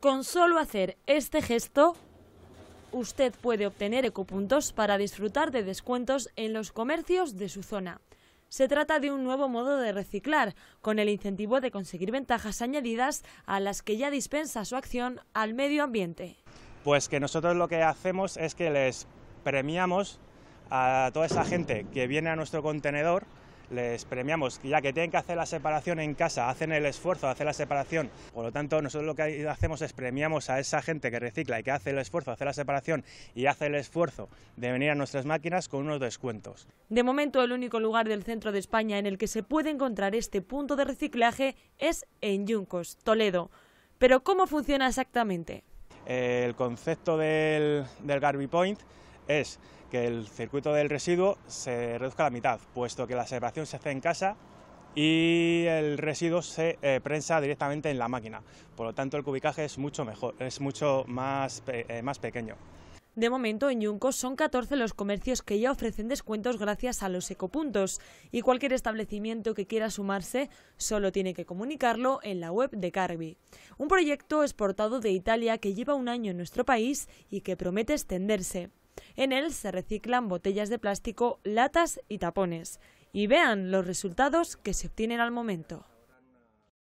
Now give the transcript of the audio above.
Con solo hacer este gesto, usted puede obtener ecopuntos para disfrutar de descuentos en los comercios de su zona. Se trata de un nuevo modo de reciclar, con el incentivo de conseguir ventajas añadidas a las que ya dispensa su acción al medio ambiente. Pues que nosotros lo que hacemos es que les premiamos a toda esa gente que viene a nuestro contenedor les premiamos, ya que tienen que hacer la separación en casa, hacen el esfuerzo de hacer la separación. Por lo tanto, nosotros lo que hacemos es premiamos a esa gente que recicla y que hace el esfuerzo de hacer la separación y hace el esfuerzo de venir a nuestras máquinas con unos descuentos. De momento, el único lugar del centro de España en el que se puede encontrar este punto de reciclaje es en Yuncos, Toledo. Pero ¿cómo funciona exactamente? El concepto del, del Garby Point es que el circuito del residuo se reduzca a la mitad, puesto que la separación se hace en casa y el residuo se eh, prensa directamente en la máquina. Por lo tanto, el cubicaje es mucho mejor, es mucho más, eh, más pequeño. De momento, en Yunco son 14 los comercios que ya ofrecen descuentos gracias a los ecopuntos y cualquier establecimiento que quiera sumarse solo tiene que comunicarlo en la web de Carbi. Un proyecto exportado de Italia que lleva un año en nuestro país y que promete extenderse. En él se reciclan botellas de plástico, latas y tapones. Y vean los resultados que se obtienen al momento.